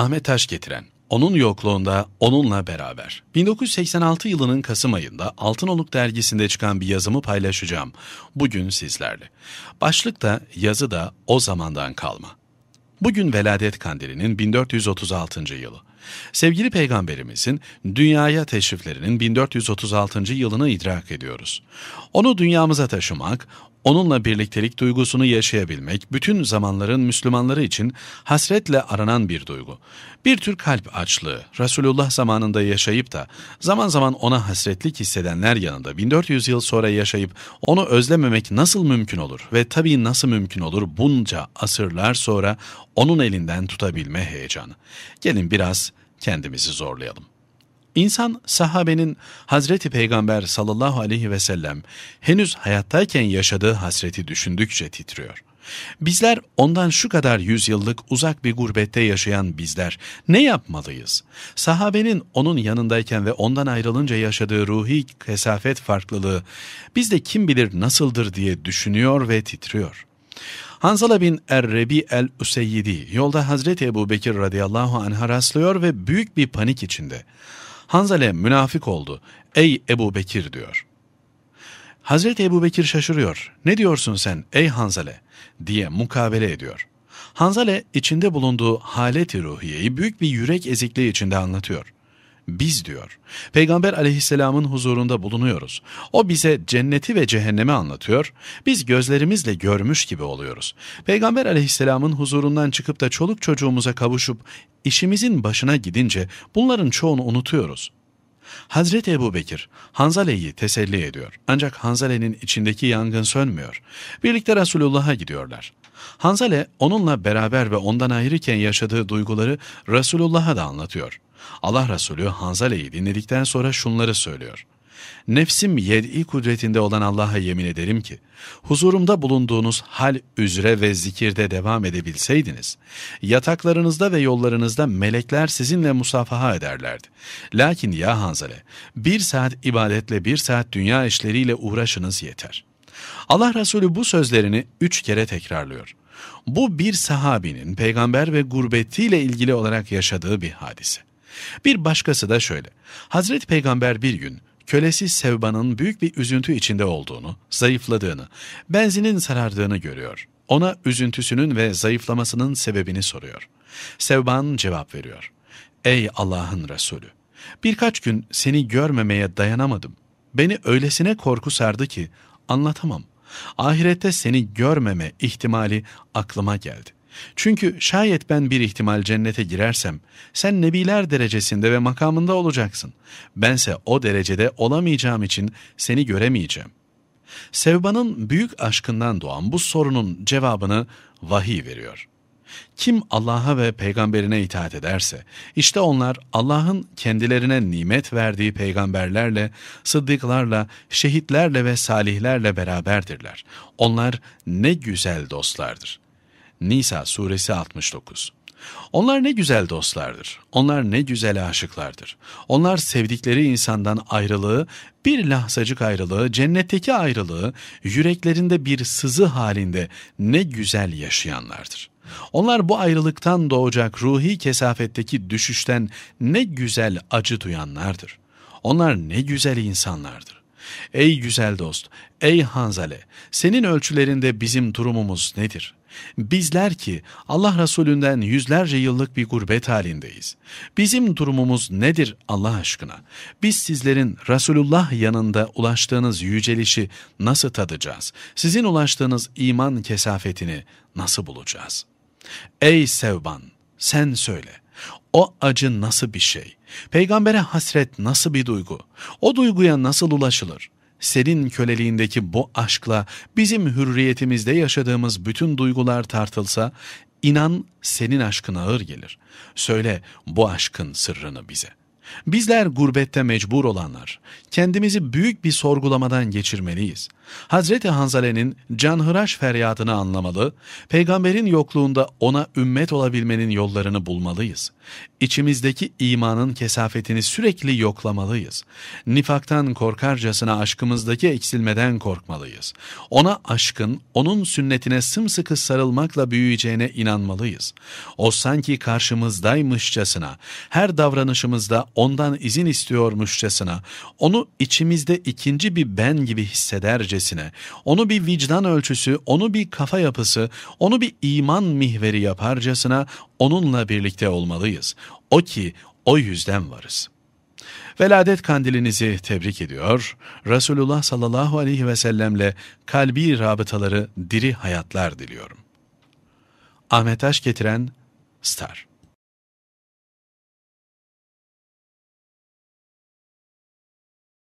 Ahmet Taş getiren onun yokluğunda onunla beraber. 1986 yılının Kasım ayında Altınoluk dergisinde çıkan bir yazımı paylaşacağım bugün sizlerle. Başlıkta yazı da o zamandan kalma. Bugün Veladet Kandili'nin 1436. yılı. Sevgili Peygamberimizin dünyaya teşriflerinin 1436. yılını idrak ediyoruz. Onu dünyamıza taşımak, onunla birliktelik duygusunu yaşayabilmek bütün zamanların Müslümanları için hasretle aranan bir duygu. Bir tür kalp açlığı, Resulullah zamanında yaşayıp da zaman zaman ona hasretlik hissedenler yanında 1400 yıl sonra yaşayıp onu özlememek nasıl mümkün olur ve tabii nasıl mümkün olur bunca asırlar sonra onun elinden tutabilme heyecanı. Gelin biraz kendimizi zorlayalım. İnsan sahabenin Hazreti Peygamber sallallahu aleyhi ve sellem henüz hayattayken yaşadığı hasreti düşündükçe titriyor. Bizler ondan şu kadar yüzyıllık uzak bir gurbette yaşayan bizler ne yapmalıyız? Sahabenin onun yanındayken ve ondan ayrılınca yaşadığı ruhi kesafet farklılığı bizde kim bilir nasıldır diye düşünüyor ve titriyor. Hanzala bin Errebi el-Üseyyidi yolda Hazreti Ebu Bekir radıyallahu anh'a rastlıyor ve büyük bir panik içinde. Hanzale münafık oldu. Ey Ebu Bekir diyor. Hazreti Ebu Bekir şaşırıyor. Ne diyorsun sen ey Hanzale diye mukabele ediyor. Hanzale içinde bulunduğu halet-i ruhiyeyi büyük bir yürek ezikliği içinde anlatıyor biz diyor. Peygamber aleyhisselamın huzurunda bulunuyoruz. O bize cenneti ve cehennemi anlatıyor. Biz gözlerimizle görmüş gibi oluyoruz. Peygamber aleyhisselamın huzurundan çıkıp da çoluk çocuğumuza kavuşup işimizin başına gidince bunların çoğunu unutuyoruz. Hazreti Ebu Bekir Hanzale'yi teselli ediyor. Ancak Hanzale'nin içindeki yangın sönmüyor. Birlikte Resulullah'a gidiyorlar. Hanzale onunla beraber ve ondan ayrıken yaşadığı duyguları Resulullah'a da anlatıyor. Allah Resulü Hanzale'yi dinledikten sonra şunları söylüyor. Nefsim yed'i kudretinde olan Allah'a yemin ederim ki, huzurumda bulunduğunuz hal üzere ve zikirde devam edebilseydiniz, yataklarınızda ve yollarınızda melekler sizinle musafaha ederlerdi. Lakin ya Hanzale, bir saat ibadetle bir saat dünya işleriyle uğraşınız yeter. Allah Resulü bu sözlerini üç kere tekrarlıyor. Bu bir sahabinin peygamber ve gurbetiyle ilgili olarak yaşadığı bir hadise. Bir başkası da şöyle. Hazreti Peygamber bir gün kölesi Sevba'nın büyük bir üzüntü içinde olduğunu, zayıfladığını, benzinin sarardığını görüyor. Ona üzüntüsünün ve zayıflamasının sebebini soruyor. Sevban cevap veriyor. Ey Allah'ın Resulü! Birkaç gün seni görmemeye dayanamadım. Beni öylesine korku sardı ki anlatamam. Ahirette seni görmeme ihtimali aklıma geldi. Çünkü şayet ben bir ihtimal cennete girersem, sen nebiler derecesinde ve makamında olacaksın. Bense o derecede olamayacağım için seni göremeyeceğim. Sevbanın büyük aşkından doğan bu sorunun cevabını vahiy veriyor. Kim Allah'a ve peygamberine itaat ederse, işte onlar Allah'ın kendilerine nimet verdiği peygamberlerle, sıddıklarla, şehitlerle ve salihlerle beraberdirler. Onlar ne güzel dostlardır.'' Nisa suresi 69. Onlar ne güzel dostlardır. Onlar ne güzel aşıklardır. Onlar sevdikleri insandan ayrılığı, bir lahzacık ayrılığı, cennetteki ayrılığı, yüreklerinde bir sızı halinde ne güzel yaşayanlardır. Onlar bu ayrılıktan doğacak ruhi kesafetteki düşüşten ne güzel acı duyanlardır. Onlar ne güzel insanlardır. Ey güzel dost, ey Hanzale, senin ölçülerinde bizim durumumuz nedir? Bizler ki Allah Resulünden yüzlerce yıllık bir gurbet halindeyiz. Bizim durumumuz nedir Allah aşkına? Biz sizlerin Resulullah yanında ulaştığınız yücelişi nasıl tadacağız? Sizin ulaştığınız iman kesafetini nasıl bulacağız? Ey Sevban, sen söyle. O acı nasıl bir şey? Peygambere hasret nasıl bir duygu? O duyguya nasıl ulaşılır? Senin köleliğindeki bu aşkla bizim hürriyetimizde yaşadığımız bütün duygular tartılsa, inan senin aşkın ağır gelir. Söyle bu aşkın sırrını bize.'' Bizler gurbette mecbur olanlar, kendimizi büyük bir sorgulamadan geçirmeliyiz. Hazreti Hanzale'nin canhıraş feryadını anlamalı, peygamberin yokluğunda ona ümmet olabilmenin yollarını bulmalıyız. İçimizdeki imanın kesafetini sürekli yoklamalıyız. Nifaktan korkarcasına aşkımızdaki eksilmeden korkmalıyız. Ona aşkın, onun sünnetine sımsıkı sarılmakla büyüyeceğine inanmalıyız. O sanki karşımızdaymışçasına, her davranışımızda ondan izin istiyormuşçasına, onu içimizde ikinci bir ben gibi hissedercesine, onu bir vicdan ölçüsü, onu bir kafa yapısı, onu bir iman mihveri yaparcasına onunla birlikte olmalıyız. O ki o yüzden varız.'' Veladet kandilinizi tebrik ediyor. Resulullah sallallahu aleyhi ve sellemle kalbi rabıtaları diri hayatlar diliyorum. Ahmet Aş getiren Star